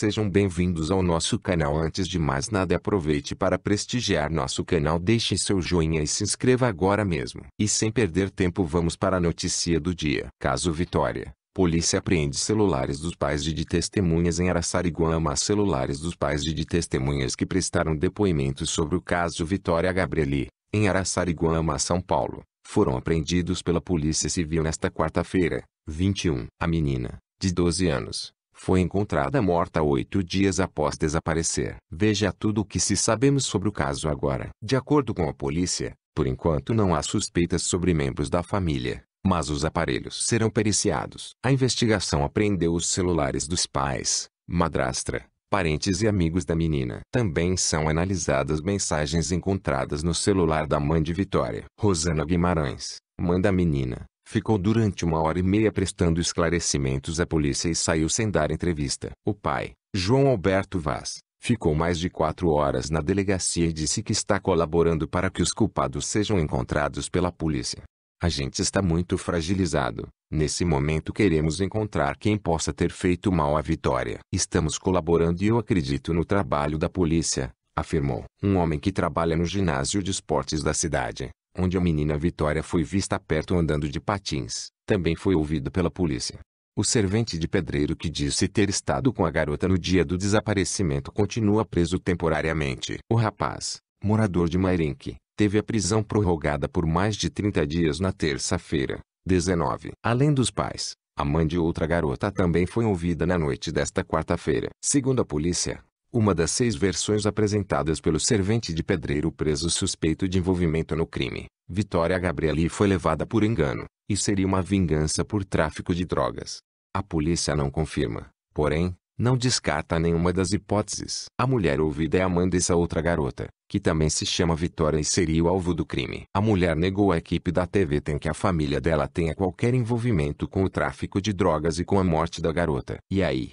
Sejam bem-vindos ao nosso canal. Antes de mais nada, aproveite para prestigiar nosso canal. Deixe seu joinha e se inscreva agora mesmo. E sem perder tempo, vamos para a notícia do dia. Caso Vitória. Polícia apreende celulares dos pais de, de testemunhas em Araçariguama. Celulares dos pais de, de testemunhas que prestaram depoimentos sobre o caso Vitória Gabrieli, em Araçariguama, São Paulo, foram apreendidos pela Polícia Civil nesta quarta-feira, 21. A menina, de 12 anos, foi encontrada morta oito dias após desaparecer. Veja tudo o que se sabemos sobre o caso agora. De acordo com a polícia, por enquanto não há suspeitas sobre membros da família, mas os aparelhos serão periciados. A investigação apreendeu os celulares dos pais, madrastra, parentes e amigos da menina. Também são analisadas mensagens encontradas no celular da mãe de Vitória. Rosana Guimarães, mãe da menina, Ficou durante uma hora e meia prestando esclarecimentos à polícia e saiu sem dar entrevista. O pai, João Alberto Vaz, ficou mais de quatro horas na delegacia e disse que está colaborando para que os culpados sejam encontrados pela polícia. A gente está muito fragilizado. Nesse momento queremos encontrar quem possa ter feito mal à Vitória. Estamos colaborando e eu acredito no trabalho da polícia, afirmou. Um homem que trabalha no ginásio de esportes da cidade, onde a menina Vitória foi vista perto andando de patins, também foi ouvido pela polícia. O servente de pedreiro que disse ter estado com a garota no dia do desaparecimento continua preso temporariamente. O rapaz, morador de Mairenque, teve a prisão prorrogada por mais de 30 dias na terça-feira, 19. Além dos pais, a mãe de outra garota também foi ouvida na noite desta quarta-feira. Segundo a polícia, uma das seis versões apresentadas pelo servente de pedreiro preso suspeito de envolvimento no crime. Vitória Gabrieli foi levada por engano, e seria uma vingança por tráfico de drogas. A polícia não confirma, porém, não descarta nenhuma das hipóteses. A mulher ouvida é a mãe dessa outra garota, que também se chama Vitória e seria o alvo do crime. A mulher negou à equipe da TV tem que a família dela tenha qualquer envolvimento com o tráfico de drogas e com a morte da garota. E aí,